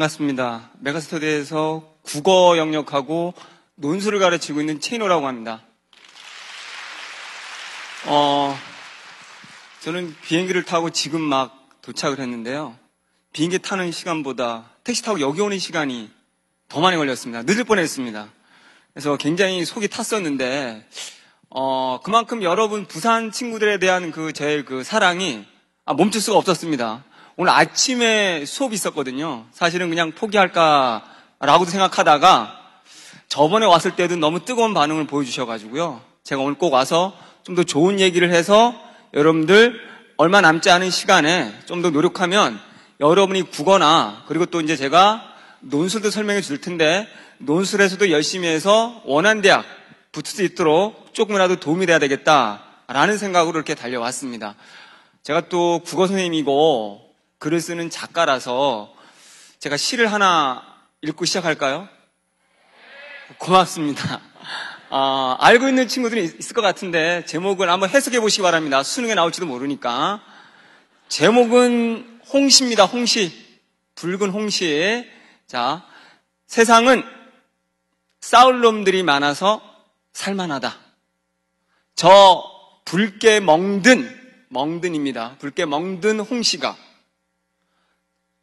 반갑습니다. 메가스터디에서 국어 영역하고 논술을 가르치고 있는 체인호라고 합니다. 어, 저는 비행기를 타고 지금 막 도착을 했는데요. 비행기 타는 시간보다 택시 타고 여기 오는 시간이 더 많이 걸렸습니다. 늦을 뻔했습니다. 그래서 굉장히 속이 탔었는데 어, 그만큼 여러분 부산 친구들에 대한 그 제일 그 사랑이 아, 멈출 수가 없었습니다. 오늘 아침에 수업이 있었거든요. 사실은 그냥 포기할까라고도 생각하다가 저번에 왔을 때도 너무 뜨거운 반응을 보여주셔가지고요. 제가 오늘 꼭 와서 좀 더 좋은 얘기를 해서 여러분들 얼마 남지 않은 시간에 좀 더 노력하면 여러분이 국어나 그리고 또 이제 제가 논술도 설명해 줄 텐데 논술에서도 열심히 해서 원한 대학 붙을 수 있도록 조금이라도 도움이 돼야 되겠다라는 생각으로 이렇게 달려왔습니다. 제가 또 국어 선생님이고 글을 쓰는 작가라서 제가 시를 하나 읽고 시작할까요? 고맙습니다. 아, 알고 있는 친구들이 있을 것 같은데 제목을 한번 해석해 보시기 바랍니다. 수능에 나올지도 모르니까. 제목은 홍시입니다. 홍시. 붉은 홍시. 자, 세상은 싸울 놈들이 많아서 살만하다. 저 붉게 멍든 멍든입니다. 붉게 멍든 홍시가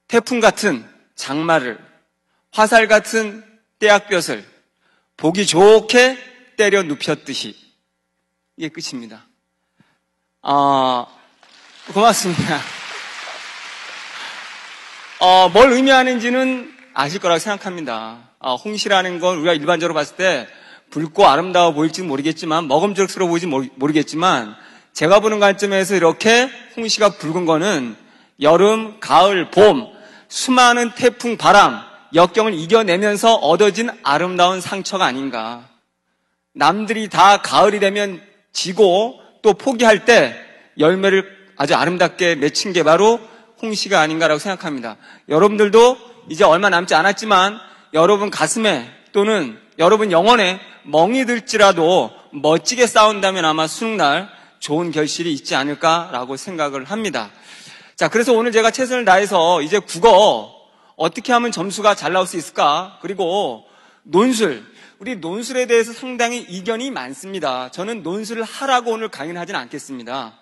태풍 같은 장마를, 화살 같은 떼약볕을 보기 좋게 때려 눕혔듯이. 이게 끝입니다. 아, 고맙습니다. 어, 뭘 의미하는지는 아실 거라고 생각합니다. 어, 홍시라는 건 우리가 일반적으로 봤을 때 붉고 아름다워 보일지는 모르겠지만 먹음직스러워 보일지 모르겠지만 제가 보는 관점에서 이렇게 홍시가 붉은 거는 여름, 가을, 봄 수많은 태풍, 바람, 역경을 이겨내면서 얻어진 아름다운 상처가 아닌가. 남들이 다 가을이 되면 지고 또 포기할 때 열매를 아주 아름답게 맺힌 게 바로 홍시가 아닌가라고 생각합니다. 여러분들도 이제 얼마 남지 않았지만 여러분 가슴에 또는 여러분 영혼에 멍이 들지라도 멋지게 싸운다면 아마 수능날 좋은 결실이 있지 않을까라고 생각을 합니다. 자, 그래서 오늘 제가 최선을 다해서 이제 국어 어떻게 하면 점수가 잘 나올 수 있을까? 그리고 논술. 우리 논술에 대해서 상당히 이견이 많습니다. 저는 논술을 하라고 오늘 강의는 하진 않겠습니다.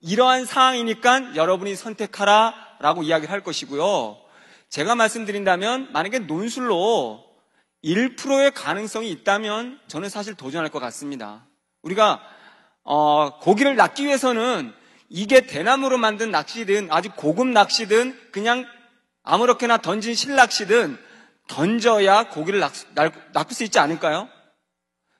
이러한 상황이니까 여러분이 선택하라 라고 이야기를 할 것이고요. 제가 말씀드린다면 만약에 논술로 1%의 가능성이 있다면 저는 사실 도전할 것 같습니다. 우리가 어, 고기를 낳기 위해서는 이게 대나무로 만든 낚시든 아주 고급 낚시든 그냥 아무렇게나 던진 실낚시든 던져야 고기를 낚, 낚, 을수 있지 않을까요?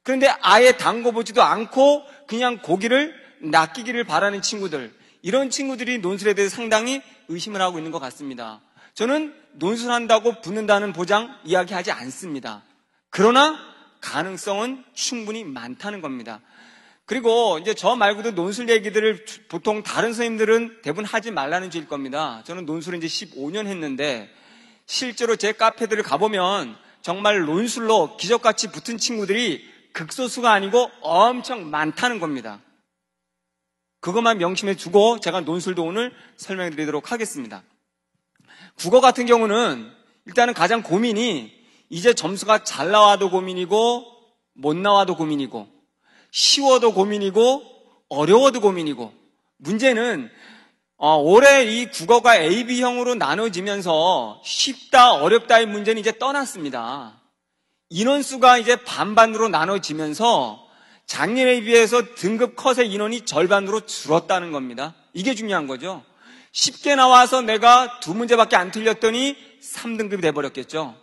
그런데 아예 담궈보지도 않고 그냥 고기를 낚이기를 바라는 친구들 이런 친구들이 논술에 대해서 상당히 의심을 하고 있는 것 같습니다. 저는 논술한다고 붙는다는 보장 이야기하지 않습니다. 그러나 가능성은 충분히 많다는 겁니다. 그리고 이제 저 말고도 논술 얘기들을 보통 다른 선생님들은 대부분 하지 말라는 주 겁니다. 저는 논술을 이제 15년 했는데 실제로 제 카페들을 가보면 정말 논술로 기적같이 붙은 친구들이 극소수가 아니고 엄청 많다는 겁니다. 그것만 명심해 주고 제가 논술도 오늘 설명해 드리도록 하겠습니다. 국어 같은 경우는 일단은 가장 고민이 이제 점수가 잘 나와도 고민이고 못 나와도 고민이고 쉬워도 고민이고 어려워도 고민이고 문제는 어, 올해 이 국어가 AB형으로 나눠지면서 쉽다 어렵다의 문제는 이제 떠났습니다. 인원수가 이제 반반으로 나눠지면서 작년에 비해서 등급 컷의 인원이 절반으로 줄었다는 겁니다. 이게 중요한 거죠. 쉽게 나와서 내가 두 문제밖에 안 틀렸더니 3등급이 돼버렸겠죠.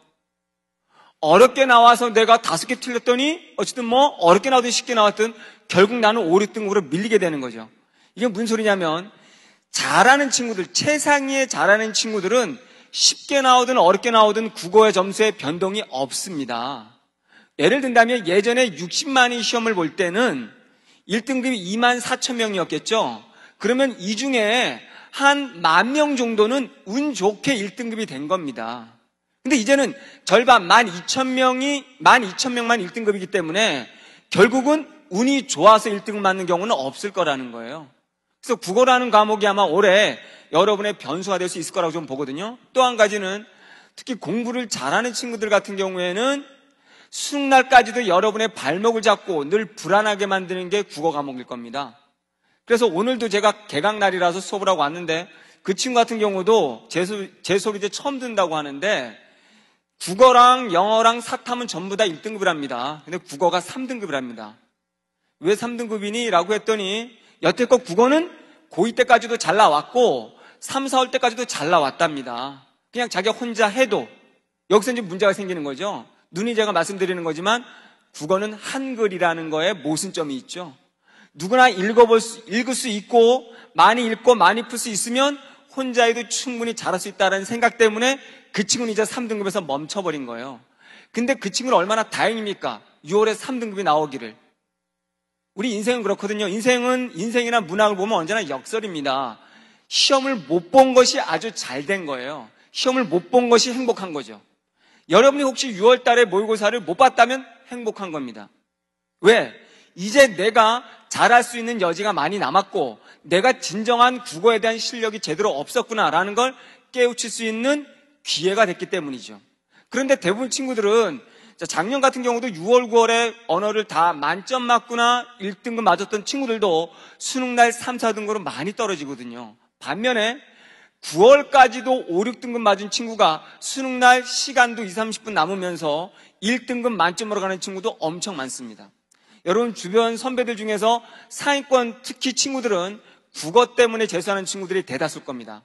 어렵게 나와서 내가 다섯 개 틀렸더니 어쨌든 뭐 어렵게 나오든 쉽게 나왔든 결국 나는 5, 류등급으로 밀리게 되는 거죠. 이게 무슨 소리냐면 잘하는 친구들, 최상위에 잘하는 친구들은 쉽게 나오든 어렵게 나오든 국어의 점수에 변동이 없습니다. 예를 든다면 예전에 6 0만이 시험을 볼 때는 1등급이 2만 4천 명이었겠죠. 그러면 이 중에 한 만 명 정도는 운 좋게 1등급이 된 겁니다. 근데 이제는 절반, 만 이천 명이만 이천 명만 1등급이기 때문에 결국은 운이 좋아서 1등 급 맞는 경우는 없을 거라는 거예요. 그래서 국어라는 과목이 아마 올해 여러분의 변수가 될 수 있을 거라고 좀 보거든요. 또 한 가지는 특히 공부를 잘하는 친구들 같은 경우에는 수능날까지도 여러분의 발목을 잡고 늘 불안하게 만드는 게 국어 과목일 겁니다. 그래서 오늘도 제가 개강날이라서 수업을 하고 왔는데 그 친구 같은 경우도 제, 소, 제 소리 이제 처음 든다고 하는데 국어랑 영어랑 사탐은 전부 다 1등급을 합니다. 근데 국어가 3등급을 합니다. 왜 3등급이니? 라고 했더니 여태껏 국어는 고2 때까지도 잘 나왔고 3, 4월 때까지도 잘 나왔답니다. 그냥 자기가 혼자 해도 여기서 이제 문제가 생기는 거죠. 눈이 제가 말씀드리는 거지만 국어는 한글이라는 거에 모순점이 있죠. 누구나 읽어볼 수, 읽을 수 있고 많이 읽고 많이 풀 수 있으면 혼자 에도 충분히 잘할 수 있다는 생각 때문에 그 친구는 이제 3등급에서 멈춰버린 거예요. 근데 그 친구는 얼마나 다행입니까? 6월에 3등급이 나오기를. 우리 인생은 그렇거든요. 인생은, 인생이나 문학을 보면 언제나 역설입니다. 시험을 못 본 것이 아주 잘 된 거예요. 시험을 못 본 것이 행복한 거죠. 여러분이 혹시 6월 달에 모의고사를 못 봤다면 행복한 겁니다. 왜? 이제 내가 잘할 수 있는 여지가 많이 남았고 내가 진정한 국어에 대한 실력이 제대로 없었구나라는 걸 깨우칠 수 있는 기회가 됐기 때문이죠. 그런데 대부분 친구들은 작년 같은 경우도 6월, 9월에 언어를 다 만점 맞거나 1등급 맞았던 친구들도 수능날 3, 4등급으로 많이 떨어지거든요. 반면에 9월까지도 5, 6등급 맞은 친구가 수능날 시간도 2, 30분 남으면서 1등급 만점으로 가는 친구도 엄청 많습니다. 여러분 주변 선배들 중에서 상위권 특히 친구들은 국어 때문에 재수하는 친구들이 대다수일 겁니다.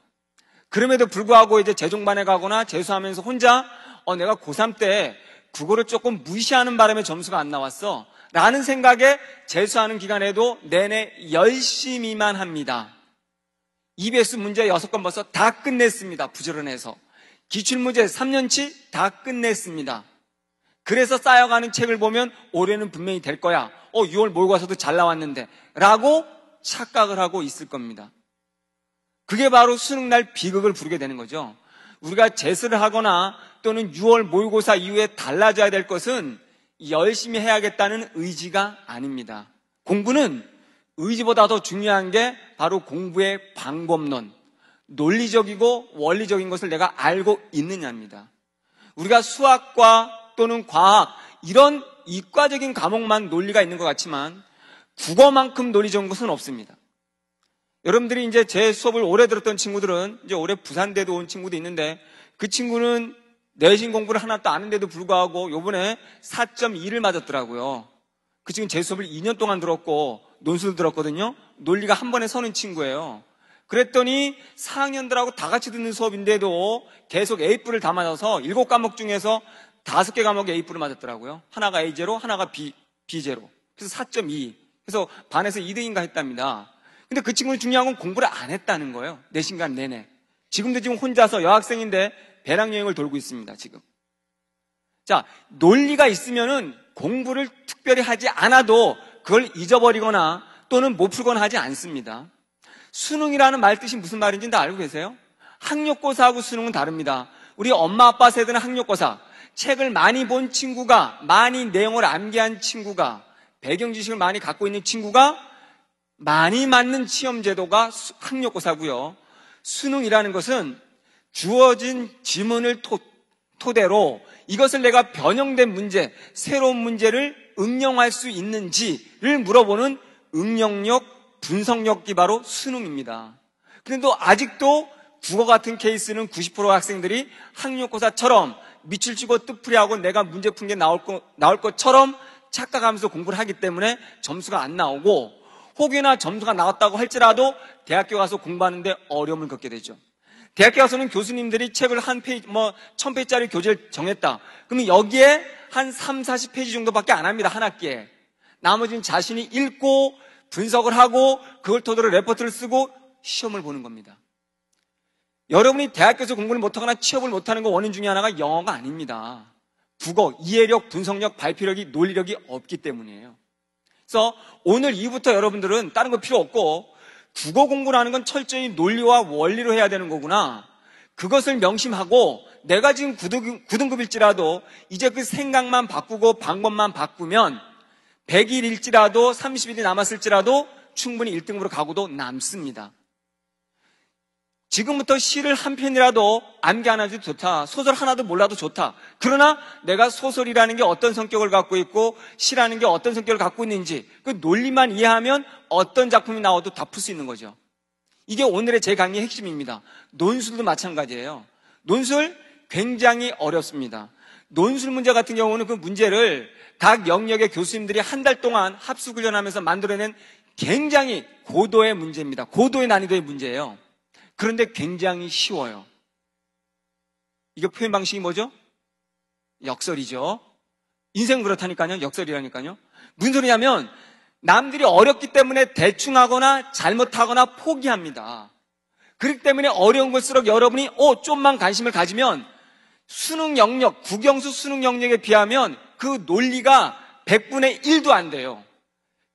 그럼에도 불구하고 이제 재종반에 가거나 재수하면서 혼자 어 내가 고3 때 국어를 조금 무시하는 바람에 점수가 안 나왔어. 라는 생각에 재수하는 기간에도 내내 열심히만 합니다. EBS 문제 6건 벌써 다 끝냈습니다. 부지런해서. 기출문제 3년치 다 끝냈습니다. 그래서 쌓여가는 책을 보면 올해는 분명히 될 거야. 어, 6월 몰과서도 잘 나왔는데. 라고 착각을 하고 있을 겁니다. 그게 바로 수능날 비극을 부르게 되는 거죠. 우리가 재수를 하거나 또는 6월 모의고사 이후에 달라져야 될 것은 열심히 해야겠다는 의지가 아닙니다. 공부는 의지보다 더 중요한 게 바로 공부의 방법론, 논리적이고 원리적인 것을 내가 알고 있느냐입니다. 우리가 수학과 또는 과학 이런 이과적인 과목만 논리가 있는 것 같지만 국어만큼 논리 좋은 것은 없습니다. 여러분들이 이제 제 수업을 오래 들었던 친구들은 이제 올해 부산대도 온 친구도 있는데 그 친구는 내신 공부를 하나도 아는데도 불구하고 요번에 4.2를 맞았더라고요. 그 친구는 제 수업을 2년 동안 들었고 논술 들었거든요. 논리가 한 번에 서는 친구예요. 그랬더니 4학년들하고 다 같이 듣는 수업인데도 계속 A뿔을 다 맞아서 7과목 중에서 다섯 개 과목에 A뿔을 맞았더라고요. 하나가 A제로, 하나가 B, B제로. 그래서 4.2. 그래서 반에서 2등인가 했답니다. 근데 그 친구는 중요한 건 공부를 안 했다는 거예요. 내신간 내내. 지금도 지금 혼자서 여학생인데 배낭여행을 돌고 있습니다, 지금. 자, 논리가 있으면은 공부를 특별히 하지 않아도 그걸 잊어버리거나 또는 못 풀거나 하지 않습니다. 수능이라는 말 뜻이 무슨 말인지 다 알고 계세요? 학력고사하고 수능은 다릅니다. 우리 엄마 아빠 세대는 학력고사, 책을 많이 본 친구가, 많이 내용을 암기한 친구가, 배경 지식을 많이 갖고 있는 친구가 많이 맞는 시험 제도가 학력고사고요. 수능이라는 것은 주어진 지문을 토, 토대로 이것을 내가 변형된 문제, 새로운 문제를 응용할 수 있는지를 물어보는 응용력, 분석력 기바로 수능입니다. 그런데 아직도 국어 같은 케이스는 90% 학생들이 학력고사처럼 밑줄 치고 뜻풀이하고 내가 문제 푼게 나올, 거, 나올 것처럼 착각하면서 공부를 하기 때문에 점수가 안 나오고 혹여나 점수가 나왔다고 할지라도 대학교 가서 공부하는데 어려움을 겪게 되죠. 대학교 가서는 교수님들이 책을 한 페이지, 뭐, 천 페이지짜리 교재를 정했다. 그러면 여기에 한 3, 40페이지 정도밖에 안 합니다. 한 학기에. 나머지는 자신이 읽고 분석을 하고 그걸 토대로 레포트를 쓰고 시험을 보는 겁니다. 여러분이 대학교에서 공부를 못하거나 취업을 못하는 거 원인 중에 하나가 영어가 아닙니다. 국어, 이해력, 분석력, 발표력이, 논리력이 없기 때문이에요. 그래서 오늘 이후부터 여러분들은 다른 거 필요 없고 국어 공부라는 건 철저히 논리와 원리로 해야 되는 거구나. 그것을 명심하고 내가 지금 9등급, 일지라도 이제 그 생각만 바꾸고 방법만 바꾸면 100일일지라도 30일이 남았을지라도 충분히 1등으로 급 가고도 남습니다. 지금부터 시를 한 편이라도 암기 안 해도 좋다. 소설 하나도 몰라도 좋다. 그러나 내가 소설이라는 게 어떤 성격을 갖고 있고 시라는 게 어떤 성격을 갖고 있는지 그 논리만 이해하면 어떤 작품이 나와도 다 풀 수 있는 거죠. 이게 오늘의 제 강의의 핵심입니다. 논술도 마찬가지예요. 논술 굉장히 어렵습니다. 논술 문제 같은 경우는 그 문제를 각 영역의 교수님들이 한 달 동안 합숙 훈련하면서 만들어낸 굉장히 고도의 문제입니다. 고도의 난이도의 문제예요. 그런데 굉장히 쉬워요. 이게 표현 방식이 뭐죠? 역설이죠. 인생 그렇다니까요. 역설이라니까요. 무슨 소리냐면 남들이 어렵기 때문에 대충 하거나 잘못하거나 포기합니다. 그렇기 때문에 어려운 걸수록 여러분이 어 좀만 관심을 가지면 수능 영역, 국영수 수능 영역에 비하면 그 논리가 100분의 1도 안 돼요.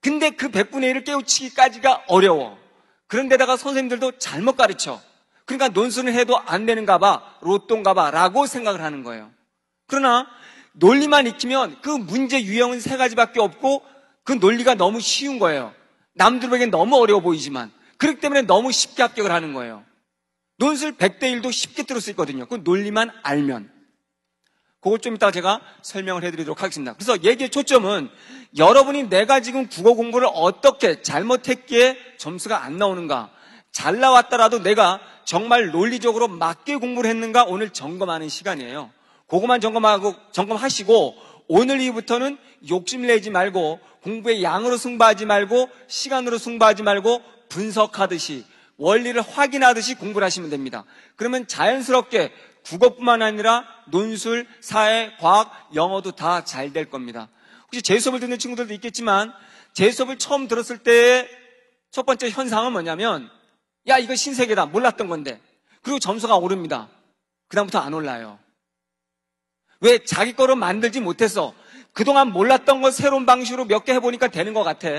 근데 그 100분의 1을 깨우치기까지가 어려워. 그런데다가 선생님들도 잘못 가르쳐. 그러니까 논술을 해도 안 되는가 봐, 로또인가 봐, 라고 생각을 하는 거예요. 그러나 논리만 익히면 그 문제 유형은 세 가지밖에 없고 그 논리가 너무 쉬운 거예요. 남들에겐 너무 어려워 보이지만. 그렇기 때문에 너무 쉽게 합격을 하는 거예요. 논술 100대 1도 쉽게 들을 었수거든요그 논리만 알면. 그걸 좀이따 제가 설명을 해드리도록 하겠습니다. 그래서 얘기의 초점은 여러분이 내가 지금 국어 공부를 어떻게 잘못했기에 점수가 안 나오는가, 잘 나왔더라도 내가 정말 논리적으로 맞게 공부를 했는가 오늘 점검하는 시간이에요. 그것만 점검하고, 점검하시고, 오늘 이후부터는 욕심 내지 말고, 공부의 양으로 승부하지 말고, 시간으로 승부하지 말고, 분석하듯이, 원리를 확인하듯이 공부를 하시면 됩니다. 그러면 자연스럽게 국어뿐만 아니라 논술, 사회, 과학, 영어도 다 잘 될 겁니다. 혹시 제 수업을 듣는 친구들도 있겠지만 제 수업을 처음 들었을 때의 첫 번째 현상은 뭐냐면 야 이거 신세계다 몰랐던 건데 그리고 점수가 오릅니다. 그다음부터 안 올라요. 왜 자기 거로 만들지 못해서 그동안 몰랐던 거 새로운 방식으로 몇 개 해보니까 되는 것 같아.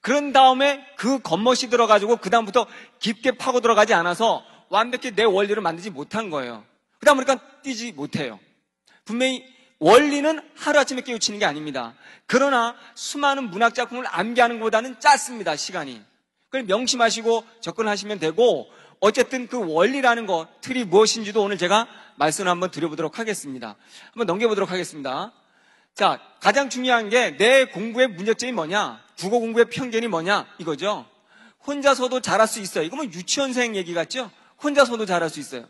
그런 다음에 그 겉멋이 들어가지고 그다음부터 깊게 파고 들어가지 않아서 완벽히 내 원리를 만들지 못한 거예요. 그러다 보니까 뛰지 못해요. 분명히 원리는 하루아침에 깨우치는 게 아닙니다. 그러나 수많은 문학 작품을 암기하는 것보다는 짧습니다, 시간이. 그걸 명심하시고 접근하시면 되고 어쨌든 그 원리라는 것, 틀이 무엇인지도 오늘 제가 말씀을 한번 드려보도록 하겠습니다. 한번 넘겨보도록 하겠습니다. 자, 가장 중요한 게 내 공부의 문제점이 뭐냐? 국어 공부의 편견이 뭐냐? 이거죠. 혼자서도 잘할 수 있어요. 이거 뭐 유치원생 얘기 같죠? 혼자서도 잘할 수 있어요.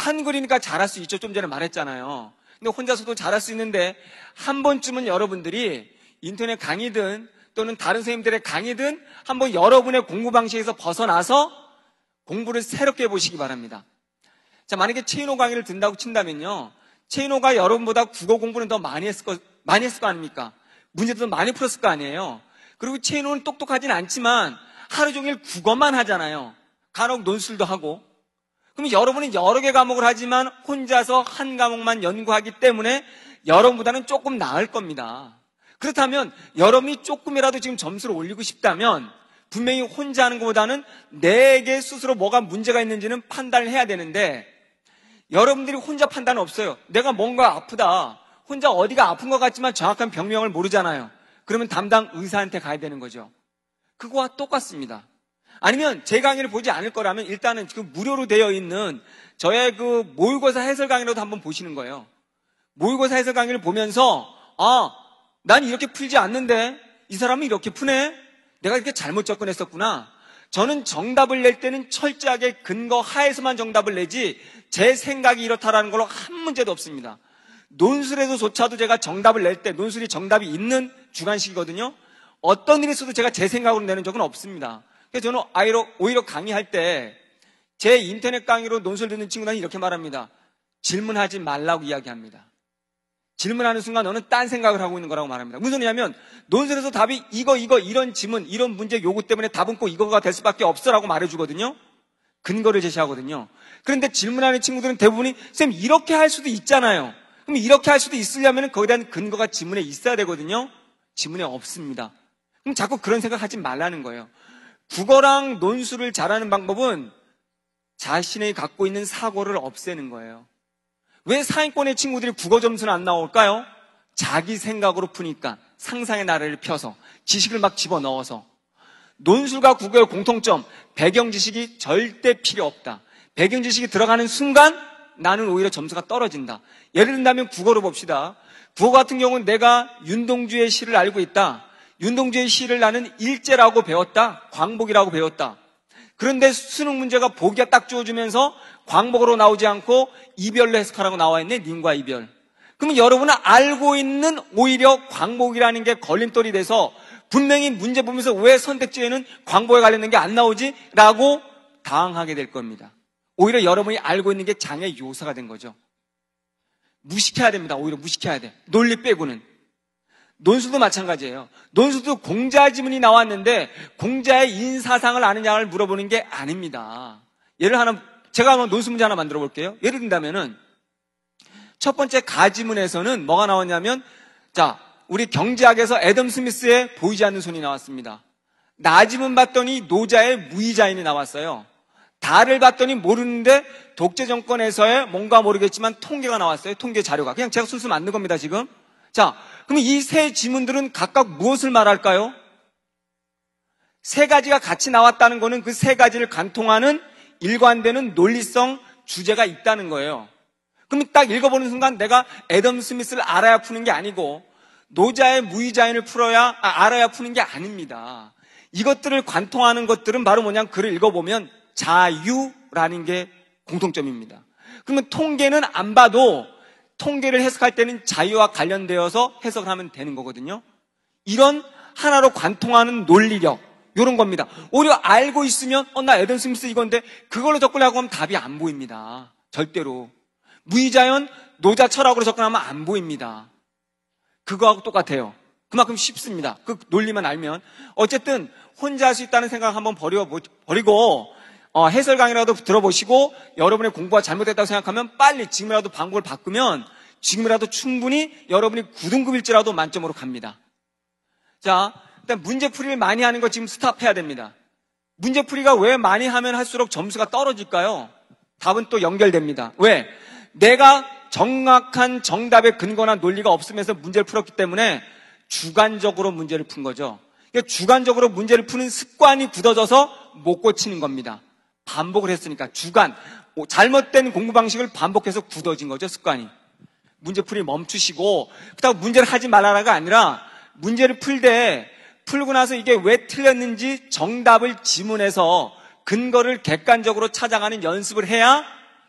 한글이니까 잘할 수 있죠. 좀 전에 말했잖아요. 근데 혼자서도 잘할 수 있는데 한 번쯤은 여러분들이 인터넷 강의든 또는 다른 선생님들의 강의든 한번 여러분의 공부 방식에서 벗어나서 공부를 새롭게 보시기 바랍니다. 자, 만약에 체인호 강의를 든다고 친다면요. 체인호가 여러분보다 국어 공부는 더 많이 했을 거, 많이 했을 거 아닙니까? 문제도 많이 풀었을 거 아니에요. 그리고 체인호는 똑똑하진 않지만 하루 종일 국어만 하잖아요. 간혹 논술도 하고. 그럼 여러분이 여러 개 과목을 하지만 혼자서 한 과목만 연구하기 때문에 여러분보다는 조금 나을 겁니다. 그렇다면 여러분이 조금이라도 지금 점수를 올리고 싶다면 분명히 혼자 하는 것보다는 내게 네 스스로 뭐가 문제가 있는지는 판단을 해야 되는데 여러분들이 혼자 판단은 없어요. 내가 뭔가 아프다. 혼자 어디가 아픈 것 같지만 정확한 병명을 모르잖아요. 그러면 담당 의사한테 가야 되는 거죠. 그거와 똑같습니다. 아니면 제 강의를 보지 않을 거라면 일단은 지금 무료로 되어 있는 저의 그 모의고사 해설 강의라도 한번 보시는 거예요. 모의고사 해설 강의를 보면서 아, 난 이렇게 풀지 않는데 이 사람은 이렇게 푸네. 내가 이렇게 잘못 접근했었구나. 저는 정답을 낼 때는 철저하게 근거 하에서만 정답을 내지 제 생각이 이렇다라는 걸로 한 문제도 없습니다. 논술에서조차도 제가 정답을 낼 때 논술이 정답이 있는 주관식이거든요. 어떤 일에서도 제가 제 생각으로 내는 적은 없습니다. 그래서 저는 오히려, 오히려 강의할 때 제 인터넷 강의로 논술 듣는 친구들은 이렇게 말합니다. 질문하지 말라고 이야기합니다. 질문하는 순간 너는 딴 생각을 하고 있는 거라고 말합니다. 무슨 소리냐면 논술에서 답이 이거 이거 이런 질문 이런 문제 요구 때문에 답은 꼭 이거가 될 수밖에 없어라고 말해주거든요. 근거를 제시하거든요. 그런데 질문하는 친구들은 대부분이 쌤 이렇게 할 수도 있잖아요. 그럼 이렇게 할 수도 있으려면 거기에 대한 근거가 지문에 있어야 되거든요. 지문에 없습니다. 그럼 자꾸 그런 생각하지 말라는 거예요. 국어랑 논술을 잘하는 방법은 자신의 갖고 있는 사고를 없애는 거예요. 왜 상위권의 친구들이 국어 점수는 안 나올까요? 자기 생각으로 푸니까 상상의 나래를 펴서 지식을 막 집어넣어서 논술과 국어의 공통점 배경 지식이 절대 필요 없다. 배경 지식이 들어가는 순간 나는 오히려 점수가 떨어진다. 예를 든다면 국어로 봅시다. 국어 같은 경우는 내가 윤동주의 시를 알고 있다. 윤동주의 시를 나는 일제라고 배웠다, 광복이라고 배웠다. 그런데 수능 문제가 보기가 딱주어지면서 광복으로 나오지 않고 이별로 해석하라고 나와 있네, 님과 이별. 그러면 여러분은 알고 있는 오히려 광복이라는 게 걸림돌이 돼서 분명히 문제 보면서 왜 선택지에는 광복에 관련된 게 안 나오지? 라고 당황하게 될 겁니다. 오히려 여러분이 알고 있는 게 장애 요사가 된 거죠. 무식해야 됩니다. 오히려 무식해야 돼. 논리 빼고는. 논술도 마찬가지예요. 논술도 공자 지문이 나왔는데 공자의 인사상을 아느냐를 물어보는 게 아닙니다. 예를 하나 제가 한번 논술 문제 하나 만들어 볼게요. 예를 든다면은 첫 번째 가지문에서는 뭐가 나왔냐면 자 우리 경제학에서 애덤 스미스의 보이지 않는 손이 나왔습니다. 나지문 봤더니 노자의 무이자인이 나왔어요. 다를 봤더니 모르는데 독재 정권에서의 뭔가 모르겠지만 통계가 나왔어요. 통계 자료가 그냥 제가 순수 만든 겁니다 지금. 자, 그럼 이세 지문들은 각각 무엇을 말할까요? 세 가지가 같이 나왔다는 것은 그 세 가지를 관통하는 일관되는 논리성 주제가 있다는 거예요. 그럼 딱 읽어보는 순간 내가 애덤 스미스를 알아야 푸는 게 아니고 노자의 무의자인을 풀어야 아, 알아야 푸는 게 아닙니다. 이것들을 관통하는 것들은 바로 뭐냐 글을 읽어보면 자유라는 게 공통점입니다. 그러면 통계는 안 봐도 통계를 해석할 때는 자유와 관련되어서 해석을 하면 되는 거거든요. 이런 하나로 관통하는 논리력, 이런 겁니다. 오히려 알고 있으면, 어, 나 에덴 스미스 이건데, 그걸로 접근하고 하면 답이 안 보입니다. 절대로. 무이자연, 노자 철학으로 접근하면 안 보입니다. 그거하고 똑같아요. 그만큼 쉽습니다. 그 논리만 알면. 어쨌든, 혼자 할 수 있다는 생각 을 한번 버려, 버리고, 어, 해설 강의라도 들어보시고 여러분의 공부가 잘못됐다고 생각하면 빨리 지금이라도 방법을 바꾸면 지금이라도 충분히 여러분이 9등급일지라도 만점으로 갑니다. 자, 일단 문제풀이를 많이 하는 거 지금 스탑해야 됩니다. 문제풀이가 왜 많이 하면 할수록 점수가 떨어질까요? 답은 또 연결됩니다. 왜? 내가 정확한 정답에 근거나 논리가 없으면서 문제를 풀었기 때문에 주관적으로 문제를 푼 거죠. 그러니까 주관적으로 문제를 푸는 습관이 굳어져서 못 고치는 겁니다. 반복을 했으니까 주간 잘못된 공부 방식을 반복해서 굳어진 거죠 습관이 문제풀이 멈추시고 그다음 문제를 하지 말아라가 아니라 문제를 풀 때 풀고 나서 이게 왜 틀렸는지 정답을 지문해서 근거를 객관적으로 찾아가는 연습을 해야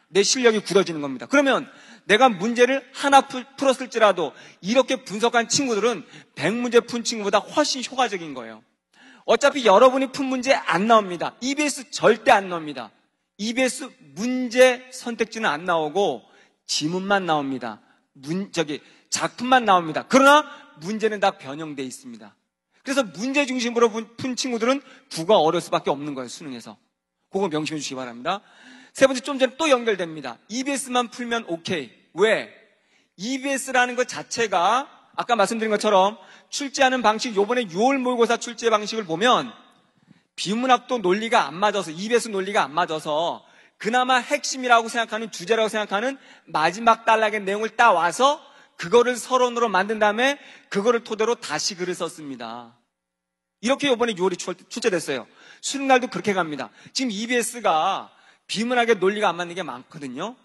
내 실력이 굳어지는 겁니다. 그러면 내가 문제를 하나 풀었을지라도 이렇게 분석한 친구들은 100문제 푼 친구보다 훨씬 효과적인 거예요. 어차피 여러분이 푼 문제 안 나옵니다. EBS 절대 안 나옵니다. EBS 문제 선택지는 안 나오고 지문만 나옵니다. 문, 저기, 작품만 나옵니다. 그러나 문제는 다 변형돼 있습니다. 그래서 문제 중심으로 푼 친구들은 부가 어려울 수밖에 없는 거예요, 수능에서. 그거 명심해 주시기 바랍니다. 세 번째, 좀 전에 또 연결됩니다. EBS만 풀면 오케이. 왜? EBS라는 것 자체가 아까 말씀드린 것처럼 출제하는 방식, 요번에 6월 모의고사 출제 방식을 보면 비문학도 논리가 안 맞아서, 2에수 논리가 안 맞아서 그나마 핵심이라고 생각하는 주제라고 생각하는 마지막 단락의 내용을 따와서 그거를 서론으로 만든 다음에 그거를 토대로 다시 글을 썼습니다. 이렇게 요번에 6월이 출제됐어요. 수능날도 그렇게 갑니다. 지금 EBS가 비문학의 논리가 안 맞는 게 많거든요.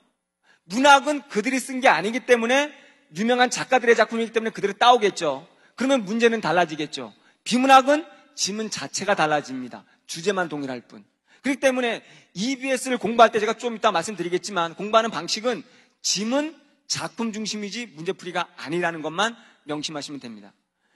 문학은 그들이 쓴 게 아니기 때문에 유명한 작가들의 작품이기 때문에 그대로 따오겠죠. 그러면 문제는 달라지겠죠. 비문학은 지문 자체가 달라집니다. 주제만 동일할 뿐. 그렇기 때문에 EBS를 공부할 때 제가 좀 이따 말씀드리겠지만 공부하는 방식은 지문 작품 중심이지 문제풀이가 아니라는 것만 명심하시면 됩니다.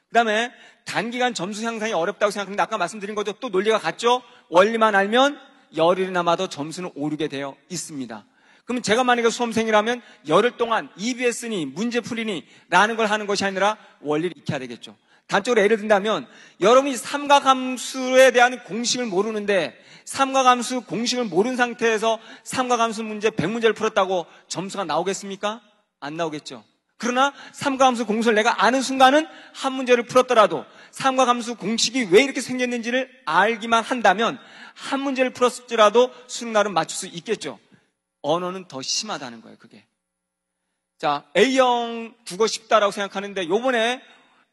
그 다음에 단기간 점수 향상이 어렵다고 생각하는데 아까 말씀드린 것도 또 논리가 같죠? 원리만 알면 열흘이남아도 점수는 오르게 되어 있습니다. 그럼 제가 만약에 수험생이라면 열흘 동안 EBS니 문제풀이니 라는 걸 하는 것이 아니라 원리를 익혀야 되겠죠. 단적으로 예를 든다면 여러분이 삼각함수에 대한 공식을 모르는데 삼각함수 공식을 모르는 상태에서 삼각함수 문제 100문제를 풀었다고 점수가 나오겠습니까? 안 나오겠죠. 그러나 삼각함수 공식을 내가 아는 순간은 한 문제를 풀었더라도 삼각함수 공식이 왜 이렇게 생겼는지를 알기만 한다면 한 문제를 풀었을지라도 수능 날은 맞출 수 있겠죠. 언어는 더 심하다는 거예요, 그게. 자, A형 국어 쉽다라고 생각하는데 요번에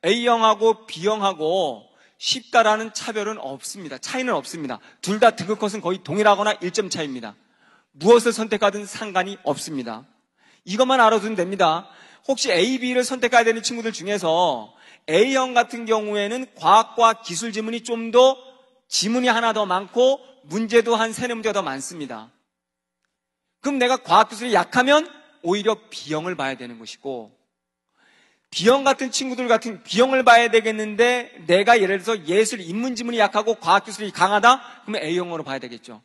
A형하고 B형하고 쉽다라는 차별은 없습니다. 차이는 없습니다. 둘 다 등급컷은 거의 동일하거나 1점 차이입니다. 무엇을 선택하든 상관이 없습니다. 이것만 알아두면 됩니다. 혹시 A, B를 선택해야 되는 친구들 중에서 A형 같은 경우에는 과학과 기술 지문이 좀 더 지문이 하나 더 많고 문제도 한 세네 문제가 더 많습니다. 그럼 내가 과학기술이 약하면 오히려 비형을 봐야 되는 것이고 비형 같은 친구들 같은 비형을 봐야 되겠는데 내가 예를 들어서 예술 인문 지문이 약하고 과학기술이 강하다? 그러면 A형으로 봐야 되겠죠.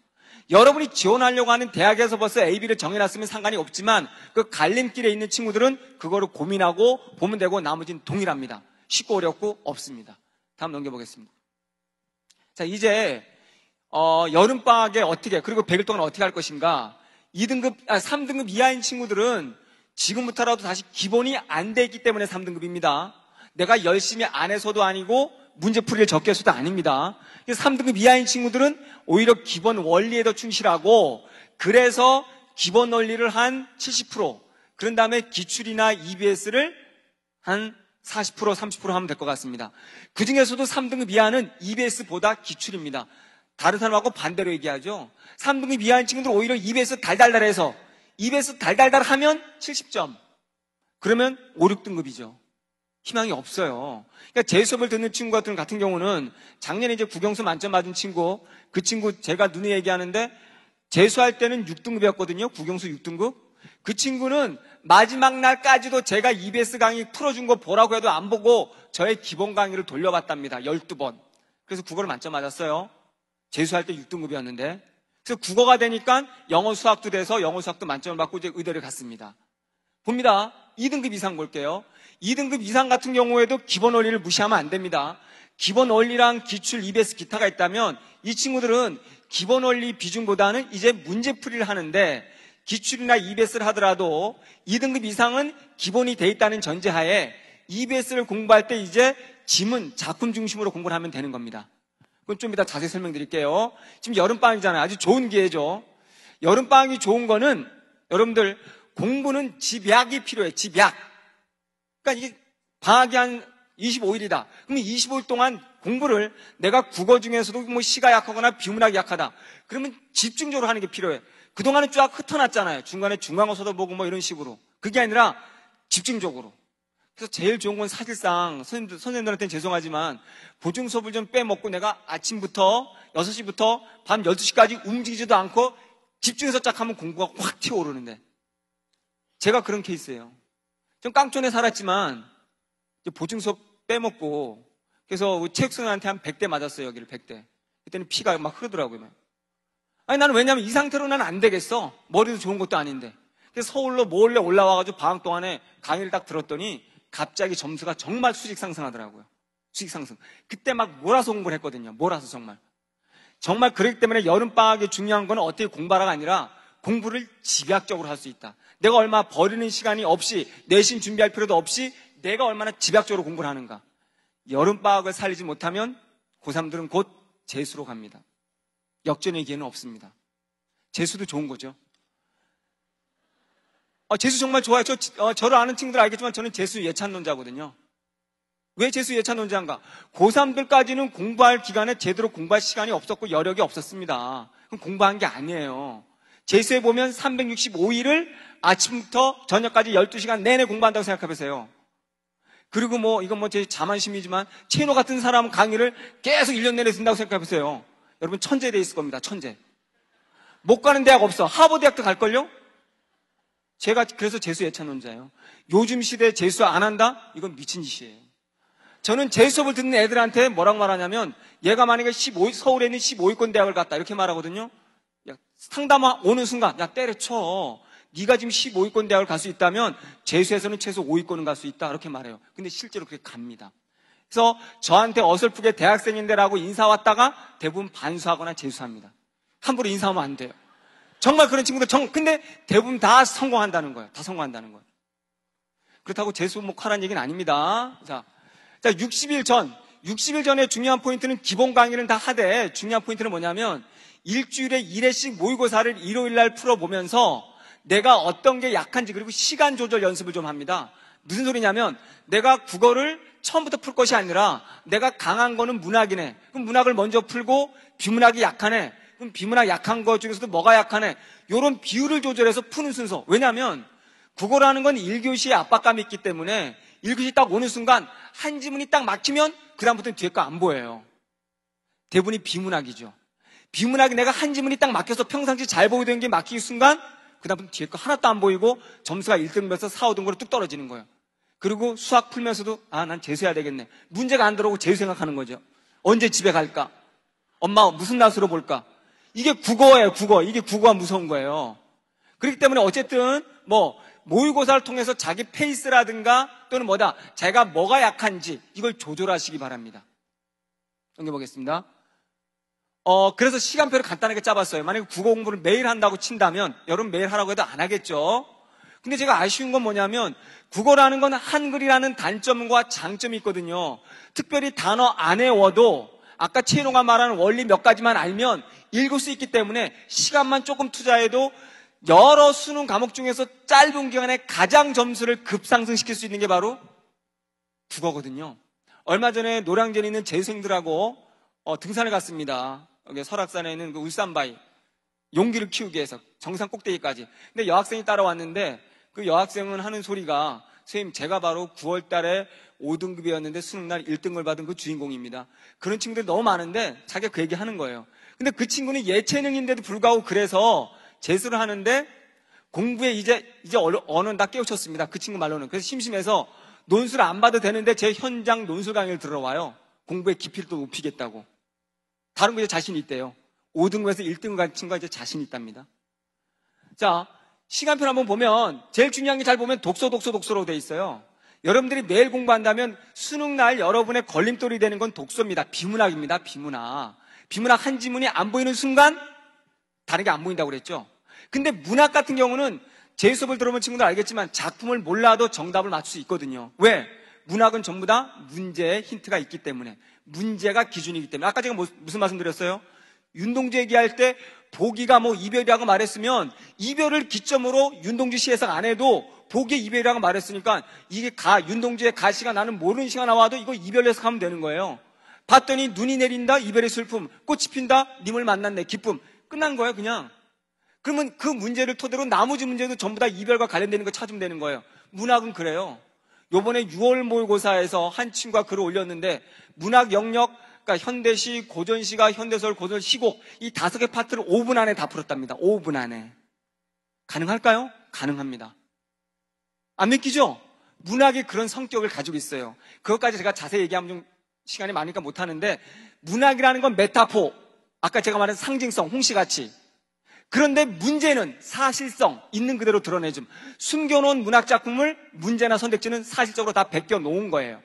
여러분이 지원하려고 하는 대학에서 벌써 AB를 정해놨으면 상관이 없지만 그 갈림길에 있는 친구들은 그거를 고민하고 보면 되고 나머지는 동일합니다. 쉽고 어렵고 없습니다. 다음 넘겨보겠습니다. 자 이제 어, 여름방학에 어떻게 그리고 100일 동안 어떻게 할 것인가 2등급, 아, 3등급 이하인 친구들은 지금부터라도 다시 기본이 안돼 있기 때문에 3등급입니다. 내가 열심히 안 해서도 아니고 문제풀이를 적게 해서도 아닙니다. 3등급 이하인 친구들은 오히려 기본 원리에 더 충실하고 그래서 기본 원리를 한 70% 그런 다음에 기출이나 EBS를 한 40%, 30% 하면 될 것 같습니다. 그 중에서도 3등급 이하는 EBS보다 기출입니다. 다른 사람하고 반대로 얘기하죠. 3등급 이하인 친구들 오히려 입에서 달달달해서 입에서 달달달하면 70점. 그러면 5, 6등급이죠. 희망이 없어요. 그러니까 제 수업을 듣는 친구 같은, 같은 경우는 작년에 이제 국영수 만점 맞은 친구, 그 친구 제가 눈에 얘기하는데 재수할 때는 6등급이었거든요. 국영수 6등급. 그 친구는 마지막 날까지도 제가 EBS 강의 풀어준 거 보라고 해도 안 보고 저의 기본 강의를 돌려봤답니다. 12번. 그래서 국어를 만점 맞았어요. 재수할 때 6등급이었는데 그래서 국어가 되니까 영어 수학도 돼서 영어 수학도 만점을 받고 이제 의대를 갔습니다. 봅니다. 2등급 이상 볼게요. 2등급 이상 같은 경우에도 기본 원리를 무시하면 안 됩니다. 기본 원리랑 기출 EBS 기타가 있다면 이 친구들은 기본 원리 비중보다는 이제 문제풀이를 하는데 기출이나 EBS를 하더라도 2등급 이상은 기본이 돼 있다는 전제하에 EBS를 공부할 때 이제 지문, 작품 중심으로 공부를 하면 되는 겁니다. 그건 좀 이따 자세히 설명드릴게요. 지금 여름방이잖아요. 학 아주 좋은 기회죠. 여름방이 학 좋은 거는 여러분들 공부는 집약이 필요해. 집약. 그러니까 이게 방학이 한 25일이다. 그럼 25일 동안 공부를 내가 국어 중에서도 뭐 시가 약하거나 비문학이 약하다. 그러면 집중적으로 하는 게 필요해. 그동안은 쫙 흩어놨잖아요. 중간에 중간고사도 보고 뭐 이런 식으로. 그게 아니라 집중적으로. 그래서 제일 좋은 건 사실상 선생님들, 선생님들한테는 죄송하지만 보증 수업을 좀 빼먹고 내가 아침부터 6시부터 밤 12시까지 움직이지도 않고 집중해서 쫙 하면 공부가 확 튀어오르는데 제가 그런 케이스예요. 좀 깡촌에 살았지만 보증 수업 빼먹고 그래서 체육생한테 선님한 100대 맞았어요. 여기를 100대. 그때는 피가 막 흐르더라고요. 아니 나는 왜냐면 이 상태로 나는 안 되겠어. 머리도 좋은 것도 아닌데. 그래서 서울로 몰래 올라와가지고 방학 동안에 강의를 딱 들었더니 갑자기 점수가 정말 수직 상승하더라고요. 수직 상승. 그때 막 몰아서 공부를 했거든요. 몰아서 정말. 정말 그렇기 때문에 여름방학에 중요한 건 어떻게 공부하라가 아니라 공부를 집약적으로 할 수 있다. 내가 얼마 버리는 시간이 없이 내신 준비할 필요도 없이 내가 얼마나 집약적으로 공부를 하는가. 여름방학을 살리지 못하면 고3들은 곧 재수로 갑니다. 역전의 기회는 없습니다. 재수도 좋은 거죠. 어, 재수 정말 좋아요. 저, 어, 저를 아는 친구들 알겠지만 저는 제수 예찬론자거든요. 왜제수 예찬론자인가? 고3들까지는 공부할 기간에 제대로 공부할 시간이 없었고 여력이 없었습니다. 그럼 공부한 게 아니에요. 제수에 보면 365일을 아침부터 저녁까지 12시간 내내 공부한다고 생각해보세요. 그리고 뭐, 이건 뭐 제 자만심이지만, 체노 같은 사람 강의를 계속 1년 내내 쓴다고 생각해보세요. 여러분, 천재 돼 있을 겁니다, 천재. 못 가는 대학 없어. 하버대학도 갈걸요? 제가 그래서 재수 애찬론자예요. 요즘 시대에 재수 안 한다? 이건 미친 짓이에요. 저는 재수업을 듣는 애들한테 뭐라고 말하냐면 얘가 만약에 15, 서울에 있는 15위권 대학을 갔다 이렇게 말하거든요. 야, 상담 오는 순간 야 때려쳐. 네가 지금 15위권 대학을 갈 수 있다면 재수에서는 최소 5위권은 갈 수 있다 이렇게 말해요. 근데 실제로 그렇게 갑니다. 그래서 저한테 어설프게 대학생인데라고 인사 왔다가 대부분 반수하거나 재수합니다. 함부로 인사하면 안 돼요. 정말 그런 친구들, 정, 근데 대부분 다 성공한다는 거예요. 다 성공한다는 거예요. 그렇다고 재수목하라는 얘기는 아닙니다. 자, 자, 60일 전, 60일 전에 중요한 포인트는 기본 강의는 다 하되 중요한 포인트는 뭐냐면 일주일에 1회씩 모의고사를 일요일 날 풀어보면서 내가 어떤 게 약한지 그리고 시간 조절 연습을 좀 합니다. 무슨 소리냐면 내가 국어를 처음부터 풀 것이 아니라 내가 강한 거는 문학이네. 그럼 문학을 먼저 풀고 비문학이 약하네. 그럼 비문학 약한 것 중에서도 뭐가 약하네? 이런 비율을 조절해서 푸는 순서. 왜냐하면 국어라는 건 1교시에 압박감이 있기 때문에 1교시 딱 오는 순간 한 지문이 딱 막히면 그다음부터는 뒤에 거 안 보여요. 대부분이 비문학이죠. 비문학이 내가 한 지문이 딱 막혀서 평상시 잘 보이던 게 막히기 순간 그다음부터 뒤에 거 하나도 안 보이고 점수가 1등면서 4, 5등으로 뚝 떨어지는 거예요. 그리고 수학 풀면서도 아 난 재수해야 되겠네. 문제가 안 들어오고 재수 생각하는 거죠. 언제 집에 갈까? 엄마 무슨 낯으로 볼까? 이게 국어예요, 국어. 이게 국어가 무서운 거예요. 그렇기 때문에 어쨌든 뭐 모의고사를 통해서 자기 페이스라든가 또는 뭐다 제가 뭐가 약한지 이걸 조절하시기 바랍니다. 넘겨보겠습니다. 어 그래서 시간표를 간단하게 짜봤어요. 만약에 국어 공부를 매일 한다고 친다면 여러분 매일 하라고 해도 안 하겠죠. 근데 제가 아쉬운 건 뭐냐면 국어라는 건 한글이라는 단점과 장점이 있거든요. 특별히 단어 안 외워도 아까 최인호가 말하는 원리 몇 가지만 알면 읽을 수 있기 때문에 시간만 조금 투자해도 여러 수능 과목 중에서 짧은 기간에 가장 점수를 급상승시킬 수 있는 게 바로 국어거든요. 얼마 전에 노량진에 있는 재생들하고 어, 등산을 갔습니다. 여기 설악산에 있는 그 울산바위. 용기를 키우기 위해서 정상 꼭대기까지. 근데 여학생이 따라왔는데 그 여학생은 하는 소리가 선생님, 제가 바로 9월 달에 5등급이었는데 수능날 1등을 받은 그 주인공입니다. 그런 친구들이 너무 많은데 자기가 그 얘기 하는 거예요. 근데 그 친구는 예체능인데도 불구하고 그래서 재수를 하는데 공부에 이제, 이제 어느 날 깨우쳤습니다. 그 친구 말로는. 그래서 심심해서 논술 안 봐도 되는데 제 현장 논술 강의를 들어와요. 공부의 깊이를 또 높이겠다고. 다른 거 이제 자신 있대요. 5등급에서 1등급 간 친구가 이제 자신 있답니다. 자, 시간표 를 한번 보면 제일 중요한 게 잘 보면 독서 독서 독서로 돼 있어요. 여러분들이 매일 공부한다면 수능 날 여러분의 걸림돌이 되는 건 독서입니다. 비문학입니다. 비문학. 비문학 한 지문이 안 보이는 순간 다른 게 안 보인다고 그랬죠. 근데 문학 같은 경우는 제 수업을 들어본 친구들 알겠지만 작품을 몰라도 정답을 맞출 수 있거든요. 왜? 문학은 전부 다 문제의 힌트가 있기 때문에 문제가 기준이기 때문에 아까 제가 뭐, 무슨 말씀 드렸어요? 윤동주 얘기할 때 보기가 뭐 이별이라고 말했으면 이별을 기점으로 윤동주 씨 해석 안 해도 보기의 이별이라고 말했으니까 이게 가, 윤동주의 가시가 나는 모르는 시간 나와도 이거 이별 해석하면 되는 거예요. 봤더니 눈이 내린다, 이별의 슬픔, 꽃이 핀다, 님을 만났네, 기쁨. 끝난 거예요, 그냥. 그러면 그 문제를 토대로 나머지 문제도 전부 다 이별과 관련되는 거 찾으면 되는 거예요. 문학은 그래요. 요번에 6월 모의고사에서 한 친구가 글을 올렸는데 문학 영역 그러니까 현대시, 고전시가, 현대설, 고전, 시곡 이 다섯 개 파트를 5분 안에 다 풀었답니다. 5분 안에. 가능할까요? 가능합니다. 안 믿기죠? 문학이 그런 성격을 가지고 있어요. 그것까지 제가 자세히 얘기하면 좀 시간이 많으니까 못하는데 문학이라는 건 메타포, 아까 제가 말한 상징성, 홍시같이. 그런데 문제는 사실성, 있는 그대로 드러내줌. 숨겨놓은 문학 작품을 문제나 선택지는 사실적으로 다 베껴 놓은 거예요.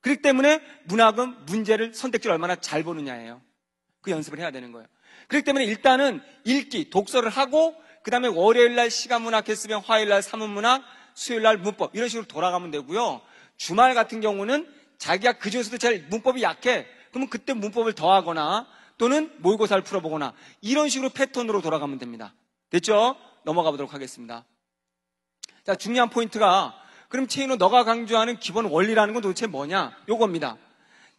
그렇기 때문에 문학은 문제를 선택지를 얼마나 잘 보느냐예요. 그 연습을 해야 되는 거예요. 그렇기 때문에 일단은 읽기, 독서를 하고 그 다음에 월요일날 시간문학 했으면 화요일날 사문문학, 수요일날 문법 이런 식으로 돌아가면 되고요. 주말 같은 경우는 자기가 그 중에서도 제일 문법이 약해. 그러면 그때 문법을 더하거나 또는 모의고사를 풀어보거나 이런 식으로 패턴으로 돌아가면 됩니다. 됐죠? 넘어가 보도록 하겠습니다. 자, 중요한 포인트가 그럼 체인호 너가 강조하는 기본 원리라는 건 도대체 뭐냐? 요겁니다.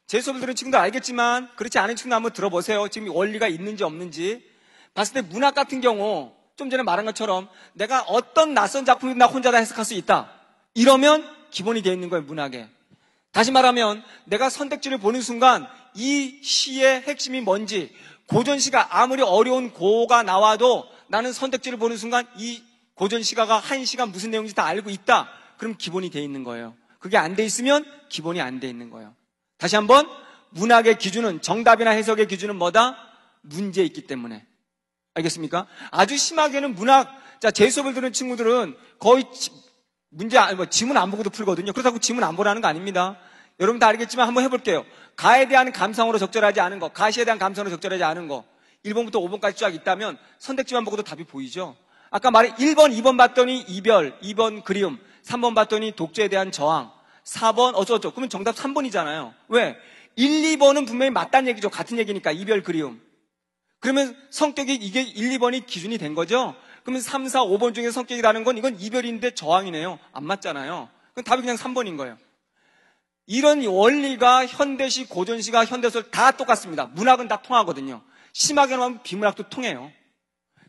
제 수업을 들은 친구도 알겠지만 그렇지 않은 친구도 한번 들어보세요. 지금 원리가 있는지 없는지. 봤을 때 문학 같은 경우 좀 전에 말한 것처럼 내가 어떤 낯선 작품이 나 혼자 다 해석할 수 있다. 이러면 기본이 되어 있는 거예요, 문학에. 다시 말하면 내가 선택지를 보는 순간 이 시의 핵심이 뭔지 고전 시가 아무리 어려운 고가 나와도 나는 선택지를 보는 순간 이 고전 시가가 한 시가 무슨 내용인지 다 알고 있다. 그럼 기본이 돼 있는 거예요. 그게 안 돼 있으면 기본이 안 돼 있는 거예요. 다시 한번 문학의 기준은 정답이나 해석의 기준은 뭐다? 문제 있기 때문에. 알겠습니까? 아주 심하게는 문학 자, 제 수업을 들은 친구들은 거의 문제 뭐 지문 안 보고도 풀거든요. 그렇다고 지문 안 보라는 거 아닙니다. 여러분 다 알겠지만 한번 해볼게요. 가에 대한 감상으로 적절하지 않은 거, 가시에 대한 감상으로 적절하지 않은 거. 1번부터 5번까지 쫙 있다면 선택지만 보고도 답이 보이죠. 아까 말해 1번, 2번 봤더니 이별, 2번 그리움, 3번 봤더니 독재에 대한 저항. 4번 어쩌고쩌 그러면 정답 3번이잖아요. 왜? 1, 2번은 분명히 맞다는 얘기죠. 같은 얘기니까. 이별 그리움. 그러면 성격이 이게 1, 2번이 기준이 된 거죠? 그러면 3, 4, 5번 중에 성격이라는 건 이건 이별인데 저항이네요. 안 맞잖아요. 그럼 답이 그냥 3번인 거예요. 이런 원리가 현대시, 고전시가, 현대설 다 똑같습니다. 문학은 다 통하거든요. 심하게 하면 비문학도 통해요.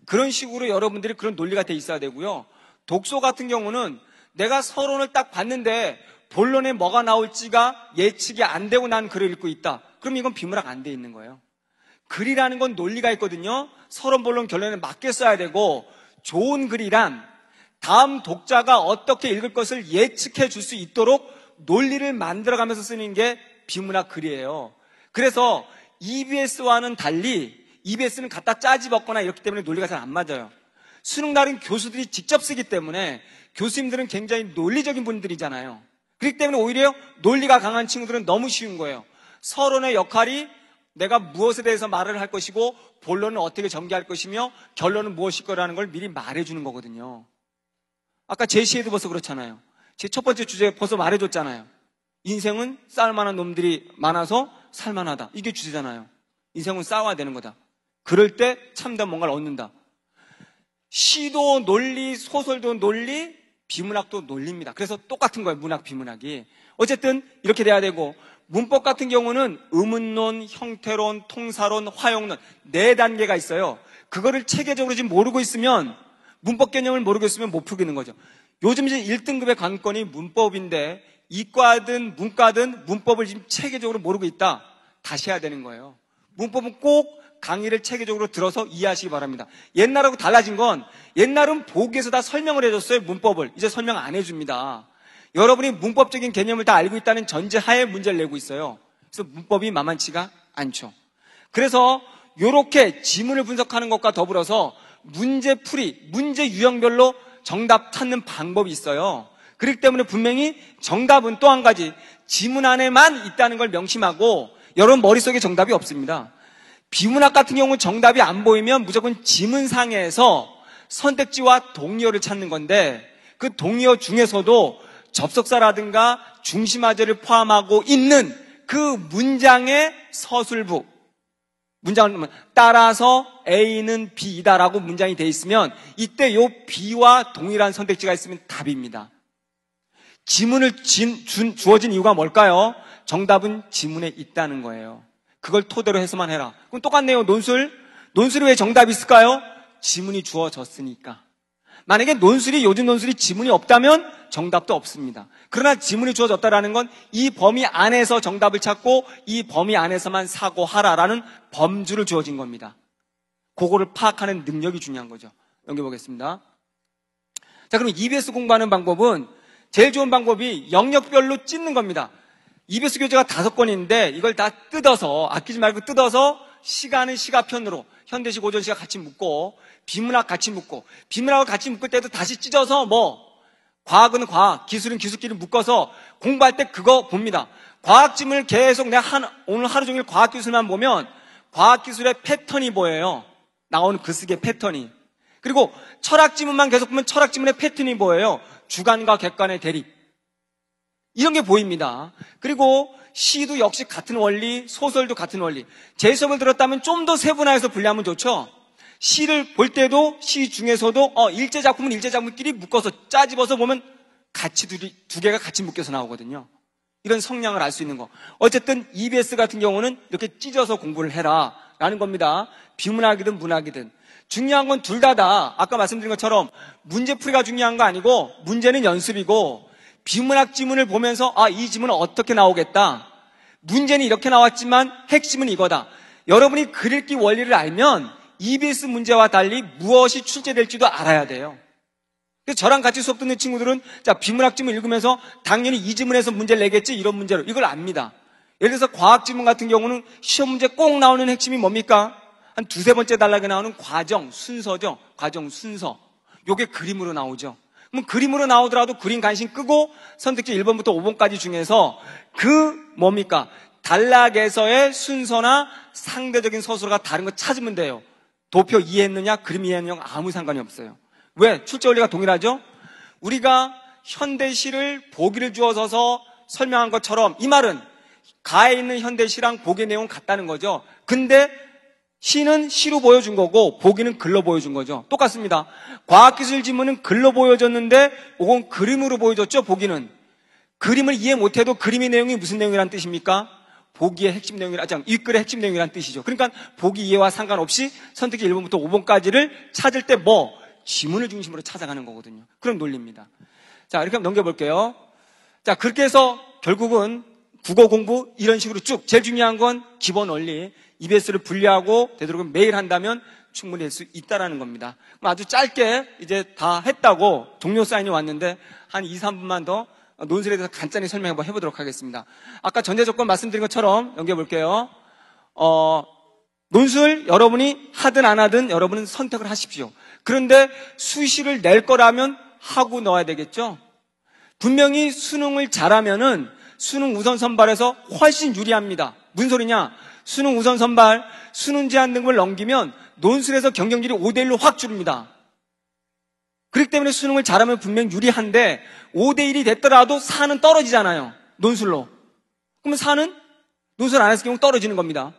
그런 식으로 여러분들이 그런 논리가 돼 있어야 되고요. 독서 같은 경우는 내가 서론을 딱 봤는데 본론에 뭐가 나올지가 예측이 안 되고 난 글을 읽고 있다. 그럼 이건 비문학 안 돼 있는 거예요. 글이라는 건 논리가 있거든요. 서론 본론 결론에 맞게 써야 되고 좋은 글이란 다음 독자가 어떻게 읽을 것을 예측해 줄 수 있도록 논리를 만들어가면서 쓰는 게 비문학 글이에요. 그래서 EBS와는 달리 EBS는 갖다 짜집었거나 이렇기 때문에 논리가 잘 안 맞아요. 수능 날은 교수들이 직접 쓰기 때문에 교수님들은 굉장히 논리적인 분들이잖아요. 그렇기 때문에 오히려 논리가 강한 친구들은 너무 쉬운 거예요. 서론의 역할이 내가 무엇에 대해서 말을 할 것이고 본론은 어떻게 전개할 것이며 결론은 무엇일 거라는 걸 미리 말해주는 거거든요. 아까 제시에도 벌써 그렇잖아요. 제 첫 번째 주제 에 벌써 말해줬잖아요. 인생은 싸울 만한 놈들이 많아서 살만하다. 이게 주제잖아요. 인생은 싸워야 되는 거다. 그럴 때참된 뭔가를 얻는다. 시도 논리, 소설도 논리, 비문학도 놀립니다. 그래서 똑같은 거예요. 문학, 비문학이. 어쨌든 이렇게 돼야 되고 문법 같은 경우는 의문론, 형태론, 통사론, 화용론 네 단계가 있어요. 그거를 체계적으로 지금 모르고 있으면 문법 개념을 모르고 있으면 못 풀리는 거죠. 요즘 이제 1등급의 관건이 문법인데 이과든 문과든 문법을 지금 체계적으로 모르고 있다. 다시 해야 되는 거예요. 문법은 꼭 강의를 체계적으로 들어서 이해하시기 바랍니다. 옛날하고 달라진 건 옛날은 보기에서 다 설명을 해줬어요. 문법을. 이제 설명 안 해줍니다. 여러분이 문법적인 개념을 다 알고 있다는 전제하에 문제를 내고 있어요. 그래서 문법이 만만치가 않죠. 그래서 이렇게 지문을 분석하는 것과 더불어서 문제 풀이, 문제 유형별로 정답 찾는 방법이 있어요. 그렇기 때문에 분명히 정답은 또 한 가지 지문 안에만 있다는 걸 명심하고 여러분 머릿속에 정답이 없습니다. 비문학 같은 경우는 정답이 안 보이면 무조건 지문상에서 선택지와 동의어를 찾는 건데 그 동의어 중에서도 접속사라든가 중심화제를 포함하고 있는 그 문장의 서술부 문장을 따라서 A는 B이다라고 문장이 돼 있으면 이때 요 B와 동일한 선택지가 있으면 답입니다. 지문을 진, 준, 주어진 이유가 뭘까요? 정답은 지문에 있다는 거예요. 그걸 토대로 해서만 해라. 그럼 똑같네요. 논술. 논술이 왜 정답이 있을까요? 지문이 주어졌으니까. 만약에 논술이 요즘 논술이 지문이 없다면 정답도 없습니다. 그러나 지문이 주어졌다라는 건 이 범위 안에서 정답을 찾고 이 범위 안에서만 사고하라라는 범주를 주어진 겁니다. 그거를 파악하는 능력이 중요한 거죠. 넘겨 보겠습니다. 자, 그럼 EBS 공부하는 방법은 제일 좋은 방법이 영역별로 찢는 겁니다. e b 스 교재가 다섯 권인데 이걸 다 뜯어서 아끼지 말고 뜯어서 시간은 시가편으로 현대시 고전시가 같이 묶고 비문학 같이 묶고 비문학을 같이 묶을 때도 다시 찢어서 뭐 과학은 과학, 기술은 기술끼리 묶어서 공부할 때 그거 봅니다. 과학지문을 계속 내가 한, 오늘 하루 종일 과학기술만 보면 과학기술의 패턴이 보여요. 나오는 글쓰기의 그 패턴이. 그리고 철학지문만 계속 보면 철학지문의 패턴이 보여요. 주관과 객관의 대립. 이런 게 보입니다. 그리고 시도 역시 같은 원리, 소설도 같은 원리. 제 수업을 들었다면 좀 더 세분화해서 분리하면 좋죠. 시를 볼 때도 시 중에서도 어, 일제 작품은 일제 작품끼리 묶어서 짜집어서 보면 같이 둘두 개가 같이 묶여서 나오거든요. 이런 성향을 알 수 있는 거. 어쨌든 EBS 같은 경우는 이렇게 찢어서 공부를 해라. 라는 겁니다. 비문학이든 문학이든. 중요한 건 둘 다다. 아까 말씀드린 것처럼 문제풀이가 중요한 거 아니고 문제는 연습이고 비문학 지문을 보면서 아, 이 지문은 어떻게 나오겠다. 문제는 이렇게 나왔지만 핵심은 이거다. 여러분이 글읽기 원리를 알면 EBS 문제와 달리 무엇이 출제될지도 알아야 돼요. 그래서 저랑 같이 수업 듣는 친구들은 자 비문학 지문 읽으면서 당연히 이 지문에서 문제를 내겠지 이런 문제로 이걸 압니다. 예를 들어서 과학 지문 같은 경우는 시험 문제 꼭 나오는 핵심이 뭡니까? 한 두세 번째 단락에 나오는 과정, 순서죠. 과정, 순서. 요게 그림으로 나오죠. 그 그림으로 나오더라도 그림 간신 끄고 선택지 1번부터 5번까지 중에서 그 뭡니까? 단락에서의 순서나 상대적인 서술어가 다른 거 찾으면 돼요. 도표 이해했느냐, 그림 이해했느냐 아무 상관이 없어요. 왜? 출제 원리가 동일하죠? 우리가 현대시를 보기를 주어서서 설명한 것처럼 이 말은 가에 있는 현대시랑 보기의 내용 같다는 거죠. 근데 시는 시로 보여준 거고 보기는 글로 보여준 거죠. 똑같습니다. 과학기술 지문은 글로 보여줬는데 이건 그림으로 보여줬죠. 보기는 그림을 이해 못해도 그림의 내용이 무슨 내용이란 뜻입니까? 보기의 핵심 내용이라, 아, 이 글의 핵심 내용이란 뜻이죠. 그러니까 보기 이해와 상관없이 선택지 1번부터 5번까지를 찾을 때 뭐? 지문을 중심으로 찾아가는 거거든요. 그런 논리입니다. 자, 이렇게 한번 넘겨볼게요. 자, 그렇게 해서 결국은 국어 공부 이런 식으로 쭉 제일 중요한 건 기본 원리 EBS를 분리하고 되도록이면 매일 한다면 충분히 할 수 있다라는 겁니다. 아주 짧게 이제 다 했다고 동료 사인이 왔는데 한 2, 3분만 더 논술에 대해서 간단히 설명 한번 해보도록 하겠습니다. 아까 전제 조건 말씀드린 것처럼 연결해 볼게요. 어, 논술 여러분이 하든 안 하든 여러분은 선택을 하십시오. 그런데 수시를 낼 거라면 하고 넣어야 되겠죠? 분명히 수능을 잘하면은 수능 우선 선발에서 훨씬 유리합니다. 무슨 소리냐? 수능 우선 선발, 수능 제한 등을 급 넘기면 논술에서 경쟁률이 5대1로 확 줄입니다. 그렇기 때문에 수능을 잘하면 분명 유리한데 5대1이 됐더라도 4는 떨어지잖아요. 논술로. 그러면 4는 논술 안 했을 경우 떨어지는 겁니다.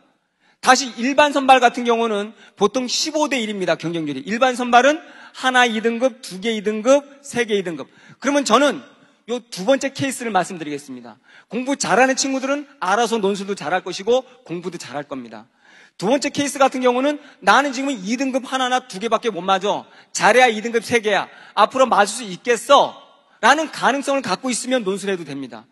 다시 일반 선발 같은 경우는 보통 15대1입니다. 경쟁률이. 일반 선발은 하나 2등급, 두 개 2등급, 세 개 2등급. 그러면 저는 요두 번째 케이스를 말씀드리겠습니다. 공부 잘하는 친구들은 알아서 논술도 잘할 것이고 공부도 잘할 겁니다. 두 번째 케이스 같은 경우는 나는 지금 2등급 하나나 두 개밖에 못 맞아. 잘해야 2등급 세 개야. 앞으로 맞을 수 있겠어. 라는 가능성을 갖고 있으면 논술해도 됩니다.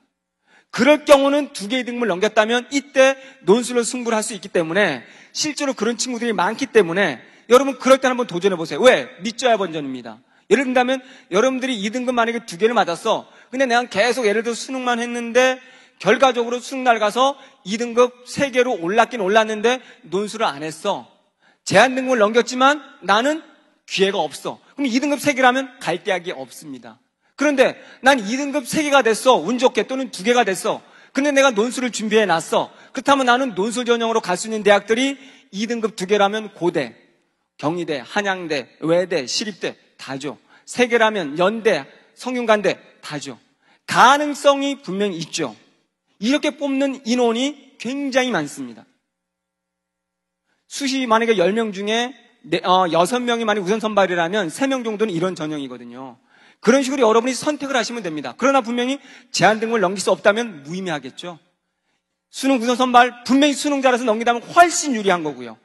그럴 경우는 두 개의 등급을 넘겼다면 이때 논술로 승부를 할 수 있기 때문에 실제로 그런 친구들이 많기 때문에 여러분 그럴 때 한번 도전해 보세요. 왜? 믿져야 번전입니다. 예를 든다면 여러분들이 2등급 만약에 두 개를 맞았어. 근데 내가 계속 예를 들어 수능만 했는데 결과적으로 수능 날 가서 2등급 3개로 올랐긴 올랐는데 논술을 안 했어. 제한 등급을 넘겼지만 나는 기회가 없어. 그럼 2등급 3개라면 갈 대학이 없습니다. 그런데 난 2등급 3개가 됐어. 운 좋게 또는 2개가 됐어. 근데 내가 논술을 준비해 놨어. 그렇다면 나는 논술 전형으로 갈 수 있는 대학들이 2등급 2개라면 고대, 경희대, 한양대, 외대, 시립대 다죠. 세계라면 연대, 성균관대 다죠. 가능성이 분명히 있죠. 이렇게 뽑는 인원이 굉장히 많습니다. 수시 만약에 10명 중에 6명이 어, 만약 우선 선발이라면 3명 정도는 이런 전형이거든요. 그런 식으로 여러분이 선택을 하시면 됩니다. 그러나 분명히 제한 된걸 넘길 수 없다면 무의미하겠죠. 수능 우선 선발 분명히 수능잘해서넘긴다면 훨씬 유리한 거고요.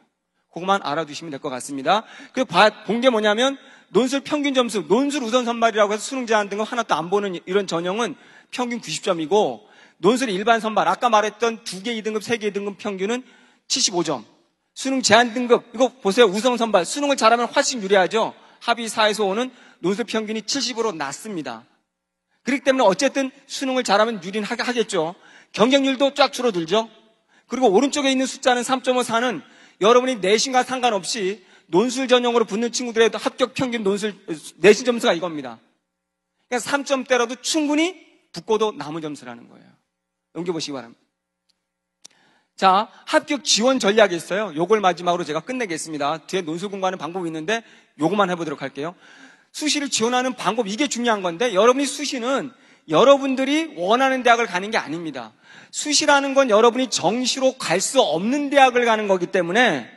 그것만 알아두시면 될 것 같습니다. 그본게 뭐냐면 논술 평균 점수, 논술 우선 선발이라고 해서 수능 제한 등급 하나도 안 보는 이런 전형은 평균 90점이고 논술 일반 선발, 아까 말했던 두개 2등급, 세개 2등급 평균은 75점. 수능 제한 등급, 이거 보세요. 우선 선발. 수능을 잘하면 훨씬 유리하죠. 합의 4에서 5는 논술 평균이 70으로 낮습니다. 그렇기 때문에 어쨌든 수능을 잘하면 유린하겠죠. 경쟁률도 쫙 줄어들죠. 그리고 오른쪽에 있는 숫자는 3.54는 여러분이 내신과 상관없이 논술 전형으로 붙는 친구들의 합격 평균 논술 내신 점수가 이겁니다. 그러니까 3점대라도 충분히 붙고도 남은 점수라는 거예요. 넘겨보시기 바랍니다. 자, 합격 지원 전략이 있어요. 요걸 마지막으로 제가 끝내겠습니다. 뒤에 논술 공부하는 방법이 있는데 요것만 해보도록 할게요. 수시를 지원하는 방법 이게 중요한 건데 여러분이 수시는 여러분들이 원하는 대학을 가는 게 아닙니다. 수시라는 건 여러분이 정시로 갈 수 없는 대학을 가는 거기 때문에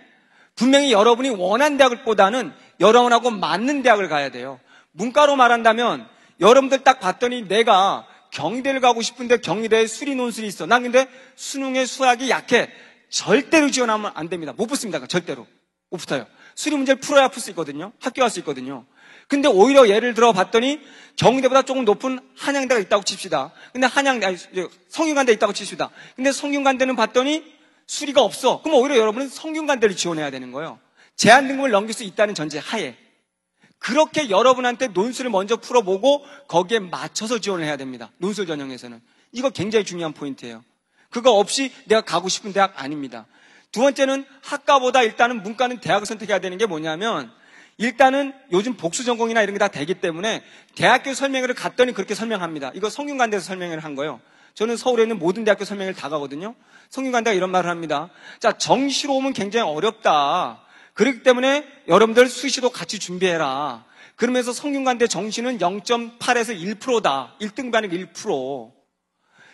분명히 여러분이 원한 대학보다는 여러분하고 맞는 대학을 가야 돼요. 문과로 말한다면 여러분들 딱 봤더니 내가 경희대를 가고 싶은데 경희대에 수리 논술이 있어. 난 근데 수능의 수학이 약해. 절대로 지원하면 안 됩니다. 못 붙습니다. 절대로. 못 붙어요. 수리 문제를 풀어야 풀 수 있거든요. 합격할 수 있거든요. 근데 오히려 예를 들어 봤더니 경희대보다 조금 높은 한양대가 있다고 칩시다. 근데 한양, 아니, 성균관대 있다고 칩시다. 근데 성균관대는 봤더니 수리가 없어. 그럼 오히려 여러분은 성균관대를 지원해야 되는 거예요. 제한 등급을 넘길 수 있다는 전제 하에. 그렇게 여러분한테 논술을 먼저 풀어보고 거기에 맞춰서 지원을 해야 됩니다. 논술 전형에서는. 이거 굉장히 중요한 포인트예요. 그거 없이 내가 가고 싶은 대학 아닙니다. 두 번째는 학과보다 일단은 문과는 대학을 선택해야 되는 게 뭐냐면 일단은 요즘 복수 전공이나 이런 게 다 되기 때문에 대학교 설명회를 갔더니 그렇게 설명합니다. 이거 성균관대에서 설명회를 한 거예요. 저는 서울에 있는 모든 대학교 설명을 다 가거든요. 성균관대가 이런 말을 합니다. 자, 정시로 오면 굉장히 어렵다. 그렇기 때문에 여러분들 수시도 같이 준비해라. 그러면서 성균관대 정시는 0.8에서 1%다. 1등 반응 1%.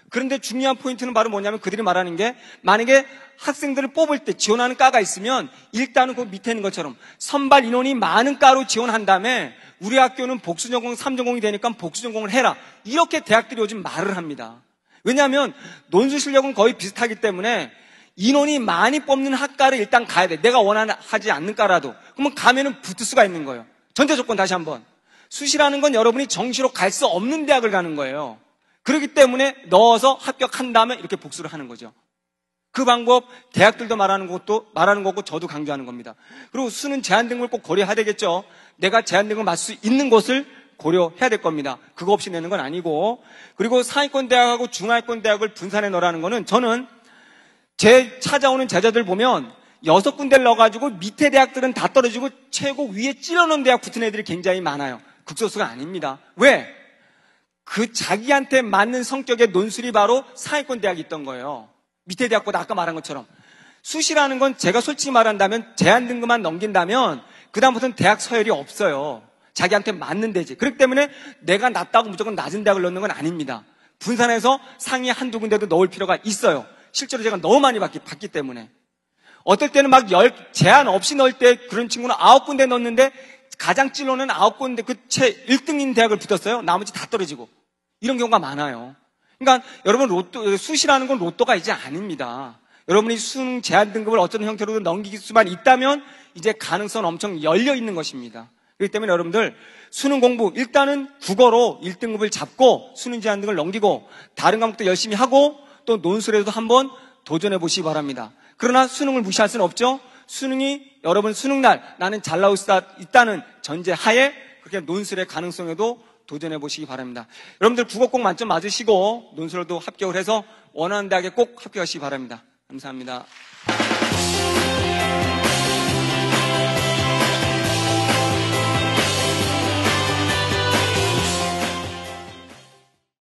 그런데 중요한 포인트는 바로 뭐냐면 그들이 말하는 게 만약에 학생들을 뽑을 때 지원하는 과가 있으면 일단은 그 밑에 있는 것처럼 선발 인원이 많은 과로 지원한 다음에 우리 학교는 복수전공 3전공이 되니까 복수전공을 해라. 이렇게 대학들이 요즘 말을 합니다. 왜냐하면 논술 실력은 거의 비슷하기 때문에 인원이 많이 뽑는 학과를 일단 가야 돼. 내가 원하지 않는과라도. 그러면 가면은 붙을 수가 있는 거예요. 전제 조건 다시 한번. 수시라는 건 여러분이 정시로 갈 수 없는 대학을 가는 거예요. 그렇기 때문에 넣어서 합격한 다음에 이렇게 복수를 하는 거죠. 그 방법 대학들도 말하는 것도 말하는 거고 저도 강조하는 겁니다. 그리고 수는 제한 등급을 꼭 고려해야 되겠죠. 내가 제한 등급 맞을 수 있는 곳을 고려해야 될 겁니다. 그거 없이 내는 건 아니고. 그리고 상위권 대학하고 중하위권 대학을 분산해 넣으라는 거는 저는 제 찾아오는 제자들 보면 여섯 군데를 넣어가지고 밑에 대학들은 다 떨어지고 최고 위에 찔러놓은 대학 붙은 애들이 굉장히 많아요. 극소수가 아닙니다. 왜? 그 자기한테 맞는 성격의 논술이 바로 상위권 대학이 있던 거예요. 밑에 대학보다 아까 말한 것처럼. 수시라는 건 제가 솔직히 말한다면 제한 등급만 넘긴다면 그다음부터는 대학 서열이 없어요. 자기한테 맞는 대지. 그렇기 때문에 내가 낮다고 무조건 낮은 대학을 넣는 건 아닙니다. 분산해서 상위 한두 군데도 넣을 필요가 있어요. 실제로 제가 너무 많이 받기, 봤기 때문에. 어떨 때는 막 열, 제한 없이 넣을 때 그런 친구는 아홉 군데 넣었는데 가장 찔러는 아홉 군데 그 채 1등인 대학을 붙었어요. 나머지 다 떨어지고. 이런 경우가 많아요. 그러니까 여러분 로또, 수시라는 건 로또가 이제 아닙니다. 여러분이 수능 제한 등급을 어떤 형태로든 넘기기 수만 있다면 이제 가능성 엄청 열려 있는 것입니다. 그렇기 때문에 여러분들 수능 공부 일단은 국어로 1등급을 잡고 수능 제한 등을 넘기고 다른 과목도 열심히 하고 또 논술에도 한번 도전해 보시기 바랍니다. 그러나 수능을 무시할 수는 없죠. 수능이 여러분 수능 날 나는 잘 나올 수 있다는 전제 하에 그렇게 논술의 가능성에도 도전해 보시기 바랍니다. 여러분들 국어 꼭 만점 맞으시고 논술도 합격을 해서 원하는 대학에 꼭 합격하시기 바랍니다. 감사합니다.